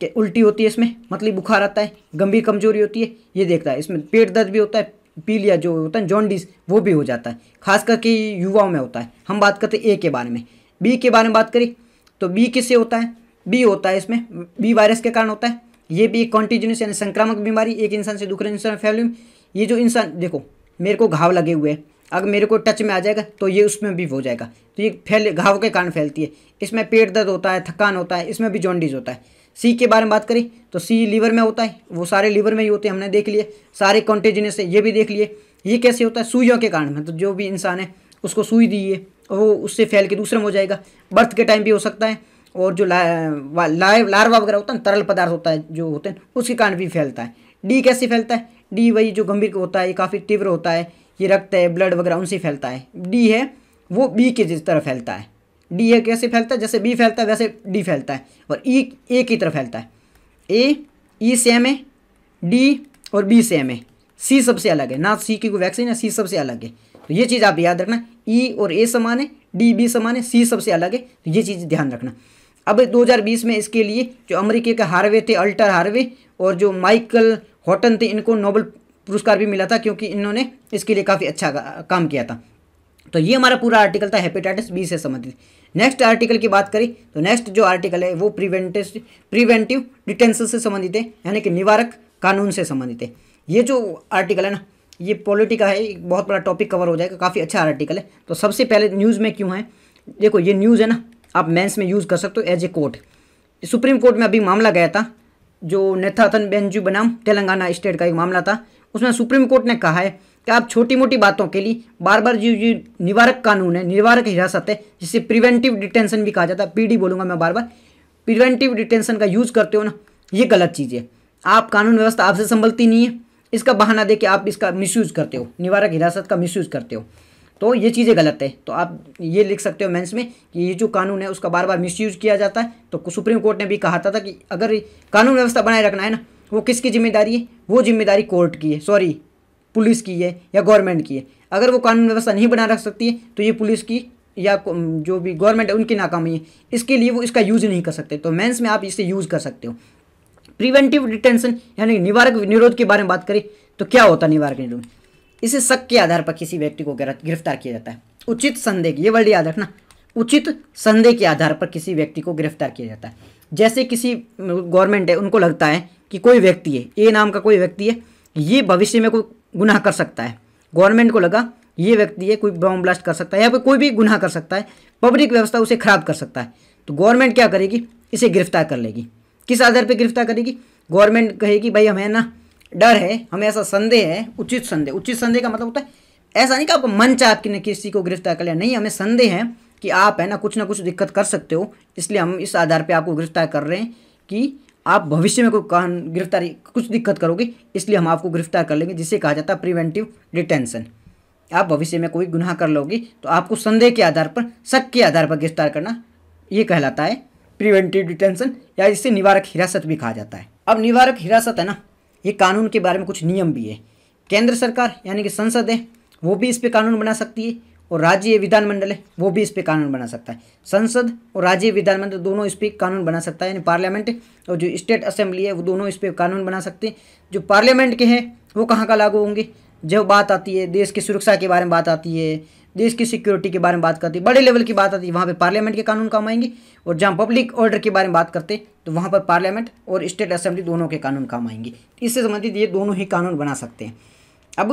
कि उल्टी होती है इसमें मतलब बुखार आता है गंभीर कमजोरी होती है ये देखता है इसमें पेट दर्द भी होता है पीलिया जो होता है जॉन्डिस वो भी हो जाता है खास करके युवाओं में होता है हम बात करते हैं ए के बारे में बी के बारे में बात करें तो बी किससे होता है बी होता है इसमें बी वायरस के कारण होता है ये भी एक कॉन्टीजनस यानी संक्रामक बीमारी एक इंसान से दूसरे इंसान में ये जो इंसान देखो मेरे को घाव लगे हुए हैं अगर मेरे को टच में आ जाएगा तो ये उसमें भी हो जाएगा तो ये फैल घाव के कारण फैलती है इसमें पेट दर्द होता है थकान होता है इसमें भी जॉन्डिस होता है सी के बारे में बात करें तो सी लीवर में होता है वो सारे लीवर में ही होते हैं हमने देख लिए सारे कॉन्टेजिनस है ये भी देख लिए ये कैसे होता है सुइयों के कारण मतलब जो भी इंसान है उसको सुई दी है वो उससे फैल के दूसरे में हो जाएगा बर्थ के टाइम भी हो सकता है और जो ला, लार्वा वगैरह होता है तरल पदार्थ होता है जो होते हैं उसके कारण भी फैलता है डी कैसे फैलता है डी वही जो गंभीर होता है ये काफ़ी तीव्र होता है ये रक्त है ब्लड वगैरह उनसे फैलता है डी है वो बी की तरह फैलता है डी है कैसे फैलता है जैसे बी फैलता है वैसे डी फैलता है और ई ए की तरह फैलता है ए ई सेम है डी और बी सेम है सी सबसे अलग है ना सी की कोई वैक्सीन है सी सबसे अलग है तो ये चीज़ आप याद रखना ई e और ए समान है डी बी समान है सी सबसे अलग है तो ये चीज़ ध्यान रखना अब 2020 में इसके लिए जो अमेरिके का हार्वे थे अल्टर हार्वे और जो माइकल हॉटन थे इनको नोबल पुरस्कार भी मिला था क्योंकि इन्होंने इसके लिए काफ़ी अच्छा काम किया था तो ये हमारा पूरा आर्टिकल था हेपेटाइटिस बी से संबंधित नेक्स्ट आर्टिकल की बात करें तो नेक्स्ट जो आर्टिकल है वो प्रिवेंटिव प्रिवेंटिव डिटेंशन से संबंधित है यानी कि निवारक कानून से संबंधित है ये जो आर्टिकल है ना ये पॉलिटी का है एक बहुत बड़ा टॉपिक कवर हो जाएगा काफ़ी अच्छा आर्टिकल है तो सबसे पहले न्यूज़ में क्यों है देखो ये न्यूज़ है ना आप मेंस में यूज़ कर सकते हो as a court supreme court में अभी मामला गया था जो नेथाथन बेंजू बनाम तेलंगाना स्टेट का एक मामला था उसमें सुप्रीम कोर्ट ने कहा है कि आप छोटी मोटी बातों के लिए बार बार जो जो निवारक कानून है निवारक हिरासत है जिसे प्रिवेंटिव डिटेंशन भी कहा जाता है पीडी बोलूंगा मैं बार बार प्रिवेंटिव डिटेंशन का यूज़ करते हो ना ये गलत चीज़ है आप कानून व्यवस्था आपसे संभलती नहीं है इसका बहाना दे के आप इसका मिसयूज़ करते हो निवारक हिरासत का मिसयूज़ करते हो तो ये चीज़ें गलत है तो आप ये लिख सकते हो मेंस में कि ये जो कानून है उसका बार बार मिसयूज किया जाता है तो सुप्रीम कोर्ट ने भी कहा था, था कि अगर कानून व्यवस्था बनाए रखना है ना वो किसकी जिम्मेदारी है वो जिम्मेदारी कोर्ट की है सॉरी पुलिस की है या गवर्नमेंट की है अगर वो कानून व्यवस्था नहीं बना रख सकती है तो ये पुलिस की या जो भी गवर्नमेंट है उनकी नाकामी है इसके लिए वो इसका यूज़ नहीं कर सकते तो मेंस में आप इसे यूज़ कर सकते हो प्रिवेंटिव डिटेंशन यानी निवारक निरोध के बारे में बात करें तो क्या होता है निवारक निरोध इसे शक के आधार पर किसी व्यक्ति को गिरफ्तार किया जाता है उचित संदेह ये वर्ड याद रखना उचित संदेह के आधार पर किसी व्यक्ति को गिरफ्तार किया जाता है जैसे किसी गवर्नमेंट है उनको लगता है कि कोई व्यक्ति है ए नाम का कोई व्यक्ति है ये भविष्य में कोई गुनाह कर सकता है गवर्नमेंट को लगा ये व्यक्ति है कोई बॉम्ब ब्लास्ट कर सकता है या फिर कोई भी गुनाह कर सकता है पब्लिक व्यवस्था उसे खराब कर सकता है तो गवर्नमेंट क्या करेगी इसे गिरफ्तार कर लेगी किस आधार पर गिरफ्तार करेगी गवर्नमेंट कहेगी भाई हमें ना डर है हमें ऐसा संदेह है उचित संदेह उचित संदेह का मतलब होता है ऐसा नहीं कि आपका मन चाह कि किसी को गिरफ्तार कर लिया नहीं हमें संदेह है कि आप है ना कुछ ना कुछ दिक्कत कर सकते हो इसलिए हम इस आधार पर आपको गिरफ्तार कर रहे हैं कि आप भविष्य में कोई गिरफ्तारी कुछ दिक्कत करोगे इसलिए हम आपको गिरफ्तार कर लेंगे जिसे कहा जाता है प्रिवेंटिव डिटेंशन आप भविष्य में कोई गुनाह कर लोगे तो आपको संदेह के आधार पर शक के आधार पर गिरफ्तार करना ये कहलाता है प्रिवेंटिव डिटेंशन या इसे निवारक हिरासत भी कहा जाता है अब निवारक हिरासत है ना ये कानून के बारे में कुछ नियम भी है केंद्र सरकार यानी कि संसद है वो भी इस पर कानून बना सकती है और राज्य विधानमंडल है वो भी इस पर कानून बना सकता है संसद और राज्य विधानमंडल दोनों इस पर कानून बना सकता है यानी पार्लियामेंट और जो स्टेट असेंबली है वो दोनों इस पर कानून बना सकते हैं जो पार्लियामेंट के हैं वो कहाँ का लागू होंगे जब बात आती है देश की सुरक्षा के बारे में बात आती है देश की सिक्योरिटी के बारे में बात करते बड़े लेवल की बात आती है वहाँ पर पार्लियामेंट के कानून काम आएंगे और जहाँ पब्लिक ऑर्डर के बारे में बात करते तो वहाँ पर पार्लियामेंट और स्टेट असेंबली दोनों के कानून काम आएंगे इससे संबंधित ये दोनों ही कानून बना सकते हैं अब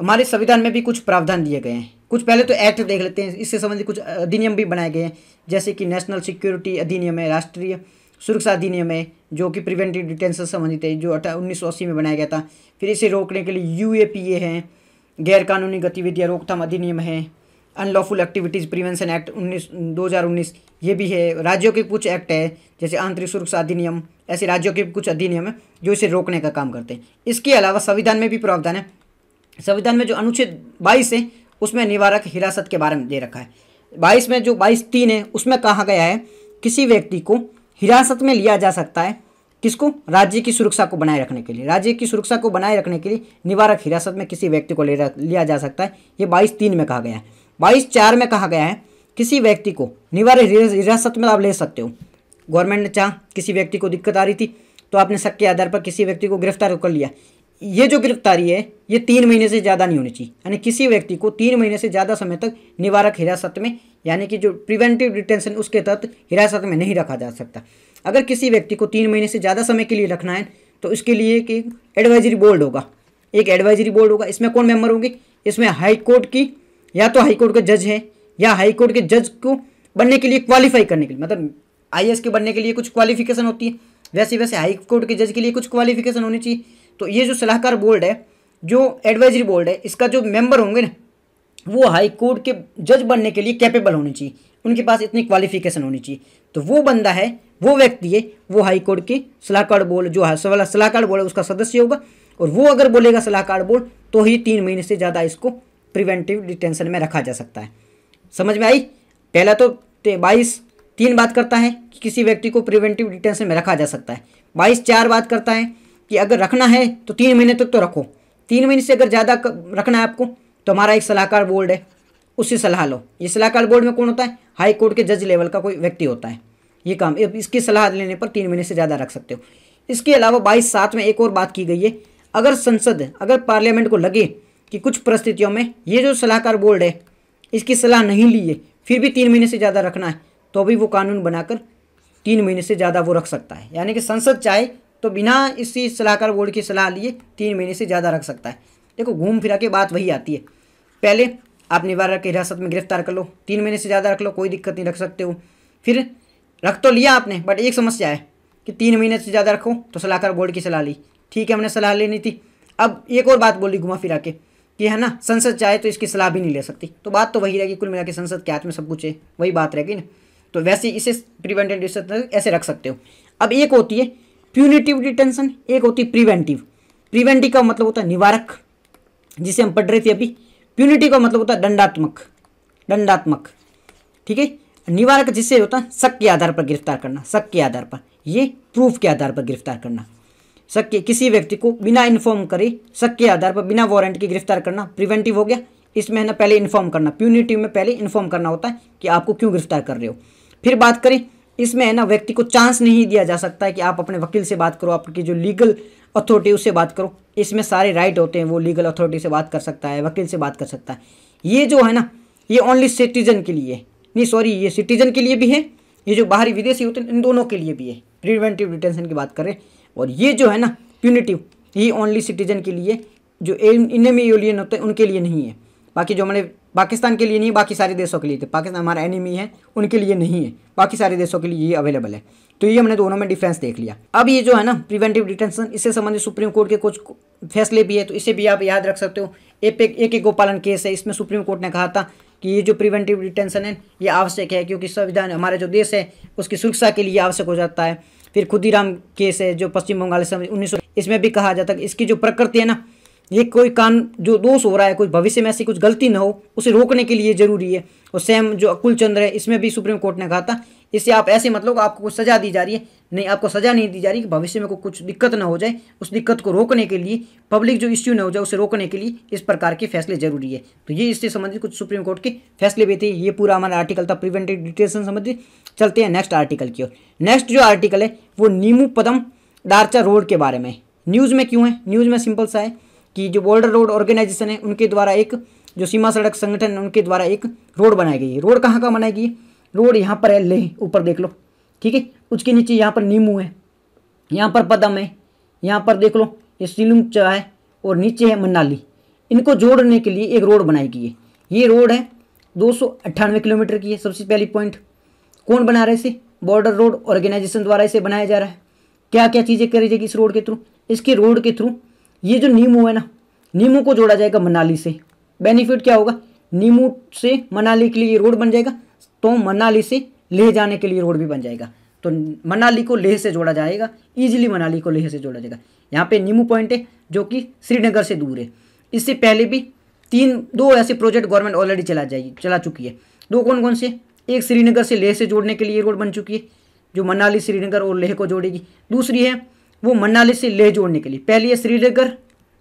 हमारे संविधान में भी कुछ प्रावधान दिए गए हैं कुछ पहले तो एक्ट देख लेते हैं इससे संबंधित कुछ अधिनियम भी बनाए गए हैं जैसे कि नेशनल सिक्योरिटी अधिनियम है राष्ट्रीय सुरक्षा अधिनियम है जो कि प्रिवेंटिव डिटेंशन संबंधित है जो अठारह उन्नीस में बनाया गया था फिर इसे रोकने के लिए यू ए है गैर कानूनी गतिविधियाँ रोकथाम अधिनियम है अनलॉफुल एक्टिविटीज़ प्रिवेंशन एक्ट उन्नीस दो हज़ार उन्नीस ये भी है राज्यों के कुछ एक्ट है जैसे आंतरिक सुरक्षा अधिनियम ऐसे राज्यों के कुछ अधिनियम है जो इसे रोकने का काम करते हैं इसके अलावा संविधान में भी प्रावधान है संविधान में जो अनुच्छेद बाईस है उसमें निवारक हिरासत के बारे में दे रखा है बाईस में जो बाईस तीन है उसमें कहा गया है किसी व्यक्ति को हिरासत में लिया जा सकता है किसको राज्य की सुरक्षा को बनाए रखने के लिए राज्य की सुरक्षा को बनाए रखने के लिए निवारक हिरासत में किसी व्यक्ति को ले लिया जा सकता है ये बाईस तीन में कहा गया है बाईस चार में कहा गया है किसी व्यक्ति को निवार्य हिरासत में आप ले सकते हो गवर्नमेंट ने चाह किसी व्यक्ति को दिक्कत आ रही थी तो आपने शक के आधार पर किसी व्यक्ति को गिरफ्तार कर लिया ये जो गिरफ्तारी है ये तीन महीने से ज़्यादा नहीं होनी चाहिए यानी किसी व्यक्ति को तीन महीने से ज़्यादा समय तक निवारक हिरासत में यानी कि जो प्रिवेंटिव डिटेंशन उसके तहत हिरासत में नहीं रखा जा सकता अगर किसी व्यक्ति को तीन महीने से ज़्यादा समय के लिए रखना है तो इसके लिए एक एडवाइजरी बोर्ड होगा एक एडवाइजरी बोर्ड होगा इसमें कौन मेम्बर होंगे इसमें हाईकोर्ट की या तो हाईकोर्ट के जज है या हाईकोर्ट के जज को बनने के लिए क्वालिफाई करने के लिए मतलब आई के बनने के लिए कुछ क्वालिफिकेशन होती है वैसे वैसे हाईकोर्ट के जज के लिए कुछ क्वालिफिकेशन होनी चाहिए तो ये जो सलाहकार बोर्ड है जो एडवाइजरी बोर्ड है इसका जो मेंबर होंगे ना वो हाई कोर्ट के जज बनने के लिए कैपेबल होने चाहिए उनके पास इतनी क्वालिफिकेशन होनी चाहिए तो वो बंदा है वो व्यक्ति है वो हाई कोर्ट के सलाहकार बोर्ड जो सलाहकार बोर्ड है उसका सदस्य होगा और वो अगर बोलेगा सलाहकार बोर्ड तो ही तीन महीने से ज़्यादा इसको प्रिवेंटिव डिटेंशन में रखा जा सकता है समझ में आई पहला तो बाईस तीन बात करता है कि किसी व्यक्ति को प्रिवेंटिव डिटेंशन में रखा जा सकता है बाईस चार बात करता है कि अगर रखना है तो तीन महीने तक तो रखो तीन महीने से अगर ज़्यादा रखना है आपको तो हमारा एक सलाहकार बोर्ड है उससे सलाह लो ये सलाहकार बोर्ड में कौन होता है हाई कोर्ट के जज लेवल का कोई व्यक्ति होता है ये काम इसकी सलाह लेने पर तीन महीने से ज़्यादा रख सकते हो इसके अलावा बाईस सात में एक और बात की गई है अगर संसद अगर पार्लियामेंट को लगे कि कुछ परिस्थितियों में ये जो सलाहकार बोर्ड है इसकी सलाह नहीं लिए फिर भी तीन महीने से ज़्यादा रखना है तो भी वो कानून बनाकर तीन महीने से ज़्यादा वो रख सकता है यानी कि संसद चाहे तो बिना इसी सलाहकार बोर्ड की सलाह लिए तीन महीने से ज़्यादा रख सकता है देखो घूम फिरा के बात वही आती है पहले आप निवार के हिरासत में गिरफ्तार कर लो तीन महीने से ज़्यादा रख लो कोई दिक्कत नहीं रख सकते हो फिर रख तो लिया आपने बट एक समस्या है कि तीन महीने से ज़्यादा रखो तो सलाहकार बोर्ड की सलाह ली ठीक है हमने सलाह लेनी थी अब एक और बात बोली घुमा फिरा के कि है ना संसद चाहे तो इसकी सलाह भी नहीं ले सकती तो बात तो वही रहेगी कुल मिला के संसद के हाथ में सब कुछ है वही बात रहेगी ना तो वैसे इसे प्रिवेंटेड तो ऐसे रख सकते हो अब एक होती है प्यूनिटिव डिटेंशन एक होती है प्रिवेंटिव प्रिवेंटिव का मतलब होता है निवारक जिसे हम पढ़ रहे थे अभी प्यूनिटिव का मतलब होता है दंडात्मक दंडात्मक ठीक है निवारक जिसे होता है शक के आधार पर गिरफ्तार करना शक के आधार पर ये प्रूफ के आधार पर गिरफ्तार करना शक के किसी व्यक्ति को बिना इन्फॉर्म करे शक के आधार पर बिना वारंट की गिरफ्तार करना प्रिवेंटिव हो गया इसमें है ना पहले इन्फॉर्म करना प्यूनिटिव में पहले इन्फॉर्म करना होता है कि आपको क्यों गिरफ्तार कर रहे हो फिर बात करें इसमें है ना व्यक्ति को चांस नहीं दिया जा सकता है कि आप अपने वकील से बात करो आपकी जो लीगल अथॉरिटी उससे बात करो इसमें सारे राइट होते हैं वो लीगल अथॉरिटी से बात कर सकता है वकील से बात कर सकता है ये जो है ना ये ओनली सिटीजन के लिए नहीं सॉरी ये सिटीजन के लिए भी है ये जो बाहरी विदेशी होते हैं इन दोनों के लिए भी है प्रिवेंटिव डिटेंशन की बात करें और ये जो है ना प्यूनिटिव ये ओनली सिटीजन के लिए जो इनमी यूलियन होते हैं उनके लिए नहीं है बाकी जो हमारे पाकिस्तान के लिए नहीं बाकी सारे देशों के लिए थे पाकिस्तान हमारा एनिमी है उनके लिए नहीं है बाकी सारे देशों के लिए ये अवेलेबल है तो ये हमने दोनों में डिफरेंस देख लिया अब ये जो है ना प्रिवेंटिव डिटेंशन इससे संबंधित सुप्रीम कोर्ट के कुछ फैसले भी है तो इसे भी आप याद रख सकते हो एक एक गोपालन केस है इसमें सुप्रीम कोर्ट ने कहा था कि ये जो प्रिवेंटिव डिटेंशन है ये आवश्यक है क्योंकि संविधान हमारे जो देश है उसकी सुरक्षा के लिए आवश्यक हो जाता है फिर खुदीराम केस है जो पश्चिम बंगाल उन्नीस उन्नीस इसमें भी कहा जाता है इसकी जो प्रकृति है ना ये कोई कान जो दोष हो रहा है कोई भविष्य में ऐसी कुछ गलती ना हो उसे रोकने के लिए जरूरी है और सेम जो अकुल चंद्र है इसमें भी सुप्रीम कोर्ट ने कहा था इससे आप ऐसे मतलब आपको कुछ सजा दी जा रही है नहीं आपको सजा नहीं दी जा रही कि भविष्य में को कुछ दिक्कत ना हो जाए उस दिक्कत को रोकने के लिए पब्लिक जो इश्यू ना हो जाए उसे रोकने के लिए इस प्रकार के फैसले जरूरी है तो ये इससे संबंधित कुछ सुप्रीम कोर्ट के फैसले भी थे ये पूरा हमारा आर्टिकल था प्रिवेंटिव डिटेशन संबंधित चलते हैं नेक्स्ट आर्टिकल की ओर नेक्स्ट जो आर्टिकल है वो नीमू पदम दारचा रोड के बारे में न्यूज़ में क्यों है न्यूज़ में सिंपल सा है कि जो बॉर्डर रोड ऑर्गेनाइजेशन है उनके द्वारा एक जो सीमा सड़क संगठन है उनके द्वारा एक रोड बनाई गई है रोड कहाँ का बनाई गई है रोड यहाँ पर है ले ऊपर देख लो ठीक है उसके नीचे यहाँ पर नीमू है यहाँ पर पदम है यहाँ पर देख लो ये सिलुम है और नीचे है मनाली इनको जोड़ने के लिए एक रोड बनाई गई है ये रोड है दो किलोमीटर की है सबसे पहली पॉइंट कौन बना रहे इसे बॉर्डर रोड ऑर्गेनाइजेशन द्वारा इसे बनाया जा रहा है क्या क्या चीज़ें करी जाएगी इस रोड के थ्रू इसके रोड के थ्रू ये जो नीमू है ना नीमू को जोड़ा जाएगा मनाली से बेनिफिट क्या होगा नीमू से मनाली के लिए ये रोड बन जाएगा तो मनाली से लेह जाने के लिए रोड भी बन जाएगा तो मनाली को लेह से जोड़ा जाएगा ईजिली मनाली को लेह से जोड़ा जाएगा यहाँ पे नीमू पॉइंट है जो कि श्रीनगर से दूर है इससे पहले भी तीन दो ऐसे प्रोजेक्ट गवर्नमेंट ऑलरेडी चला जाएगी चला चुकी है दो कौन कौन से एक श्रीनगर से लेह से जोड़ने के लिए रोड बन चुकी है जो मनाली श्रीनगर और लेह को जोड़ेगी दूसरी है वो मनाली से लेह जोड़ने के लिए पहली है श्रीनगर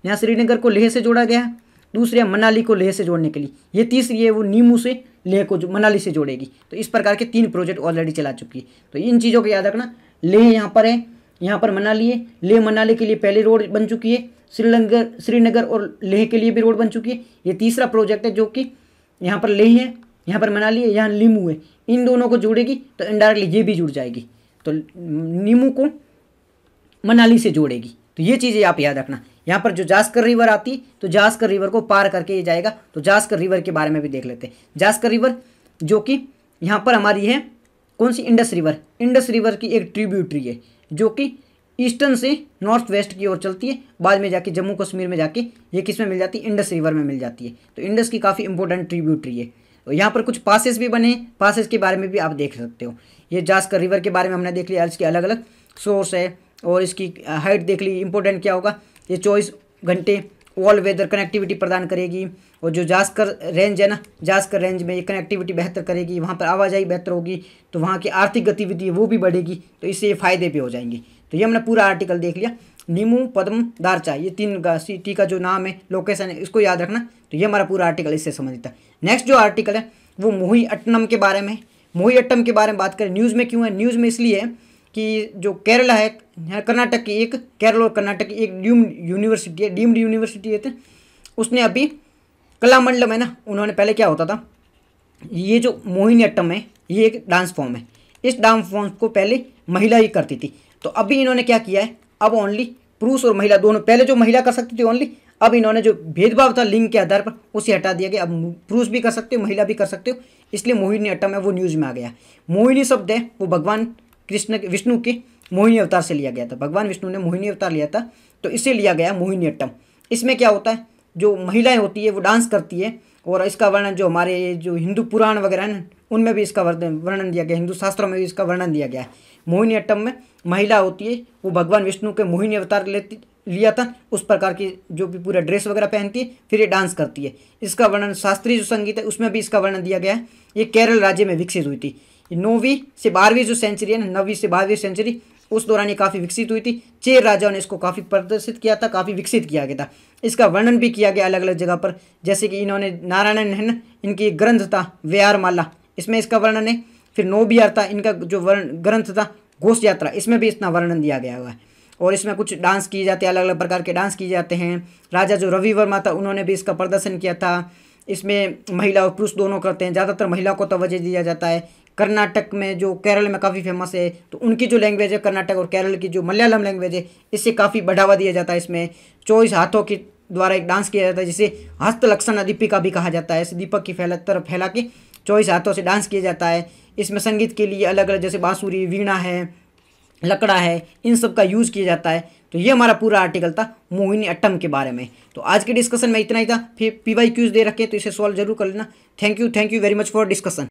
यहाँ श्रीनगर को लेह से जोड़ा गया दूसरी है मनाली को लेह से जोड़ने के लिए ये तीसरी है वो नीमू से लेह को जो मनाली से जोड़ेगी तो इस प्रकार के तीन प्रोजेक्ट ऑलरेडी चला चुकी है तो इन चीज़ों को याद रखना लेह यहाँ पर है यहाँ पर मनाली है लेह मनाली के लिए पहली रोड बन चुकी है श्रीनगर श्रीनगर और लेह के लिए भी रोड बन चुकी है ये तीसरा प्रोजेक्ट है जो कि यहाँ पर लेह है यहाँ पर मनाली है यहाँ लीमू है इन दोनों को जोड़ेगी तो इनडायरेक्टली ये भी जुड़ जाएगी तो नीमू को मनाली से जोड़ेगी तो ये चीज़ें आप याद रखना यहाँ पर जो जास्कर रिवर आती तो जास्कर रिवर को पार करके ये जाएगा तो जास्कर रिवर के बारे में भी देख लेते हैं जास्कर रिवर जो कि यहाँ पर हमारी है कौन सी इंडस रिवर इंडस रिवर की एक ट्रिब्यूटरी है जो कि ईस्टर्न से नॉर्थ वेस्ट की ओर चलती है बाद में जाके जम्मू कश्मीर में जाके ये किस में मिल जाती है इंडस रिवर में मिल जाती है तो इंडस की काफ़ी इंपॉर्टेंट ट्रिब्यूटरी है और यहाँ पर कुछ पासेस भी बने पासेस के बारे में भी आप देख सकते हो ये जास्कर रिवर के बारे में हमने देख लिया इसके अलग अलग सोर्स है और इसकी हाइट uh, देख ली इंपॉर्टेंट क्या होगा ये चौबीस घंटे ऑल वेदर कनेक्टिविटी प्रदान करेगी और जो जास्कर रेंज है ना जास्कर रेंज में ये कनेक्टिविटी बेहतर करेगी वहाँ पर आवाजाही बेहतर होगी तो वहाँ की आर्थिक गतिविधि वो भी बढ़ेगी तो इससे ये फ़ायदे भी हो जाएंगे तो ये हमने पूरा आर्टिकल देख लिया नीमू पद्म दारचा ये तीन का सिटी का जो नाम है लोकेशन है इसको याद रखना तो ये हमारा पूरा आर्टिकल इससे संबंधित है नेक्स्ट जो आर्टिकल है वो मोही अट्टनम के बारे में मोही अट्टम के बारे में बात करें न्यूज़ में क्यों है न्यूज़ में इसलिए है कि जो केरला है कर्नाटक की एक केरल और कर्नाटक की एक डीम्ड यूनिवर्सिटी है डीम्ड यूनिवर्सिटी है तो उसने अभी कला मंडलम है ना उन्होंने पहले क्या होता था ये जो मोहिनी अट्टम है ये एक डांस फॉर्म है इस डांस फॉर्म को पहले महिला ही करती थी तो अभी इन्होंने क्या किया है अब ओनली पुरुष और महिला दोनों पहले जो महिला कर सकती थी ओनली अब इन्होंने जो भेदभाव था लिंग के आधार पर उसे हटा दिया गया अब पुरुष भी कर सकते हो महिला भी कर सकते हो इसलिए मोहिनी अट्टम है वो न्यूज़ में आ गया मोहिनी शब्द है वो भगवान कृष्ण विष्णु के मोहिनी अवतार से लिया गया था भगवान विष्णु ने मोहिनी अवतार लिया था तो इसे लिया गया मोहिनी अट्टम इसमें क्या होता है जो महिलाएं होती है वो डांस करती है और इसका वर्णन जो हमारे जो हिंदू पुराण वगैरह हैं उनमें भी इसका वर्णन दिया गया हिंदू शास्त्रों में भी इसका वर्णन दिया गया है मोहिनी अट्टम में महिला होती है वो भगवान विष्णु के मोहिनी अवतार लेती लिया था उस प्रकार की जो भी पूरा ड्रेस वगैरह पहनती है फिर ये डांस करती है इसका वर्णन शास्त्रीय जो संगीत है उसमें भी इसका वर्णन दिया गया है ये केरल राज्य में विकसित हुई थी नौवीं से बारहवीं जो सेंचुरी है ना नौवीं से बारहवीं सेंचुरी उस दौरान ये काफ़ी विकसित हुई थी चेर राजाओं ने इसको काफ़ी प्रदर्शित किया था काफ़ी विकसित किया गया था इसका वर्णन भी किया गया अलग अलग जगह पर जैसे कि इन्होंने नारायण है इनकी ग्रंथ था व्यार माला इसमें इसका वर्णन है फिर नोबियार था इनका जो वर्ण ग्रंथ था घोष यात्रा इसमें भी इतना वर्णन दिया गया हुआ है और इसमें कुछ डांस किए जाते हैं अलग अलग प्रकार के डांस किए जाते हैं राजा जो रवि वर्मा था उन्होंने भी इसका प्रदर्शन किया था इसमें महिला और पुरुष दोनों करते हैं ज़्यादातर महिला को तोज्जह दिया जाता है कर्नाटक में जो केरल में काफ़ी फेमस है तो उनकी जो लैंग्वेज है कर्नाटक और केरल की जो मलयालम लैंग्वेज है इससे काफ़ी बढ़ावा दिया जाता है इसमें चौबीस हाथों की द्वारा एक डांस किया जाता है जिसे हस्तलक्षण दीपिका भी कहा जाता है इस दीपक की फैला तरफ फैला के चौबीस हाथों से डांस किया जाता है इसमें संगीत के लिए अलग अलग जैसे बाँसुरी वीणा है लकड़ा है इन सब का यूज़ किया जाता है तो ये हमारा पूरा आर्टिकल था मोहिनी अट्टम के बारे में तो आज के डिस्कशन में इतना ही था फिर पी वाई क्यूज़ दे रखे तो इसे सॉल्व जरूर कर लेना thank you thank you very much for discussion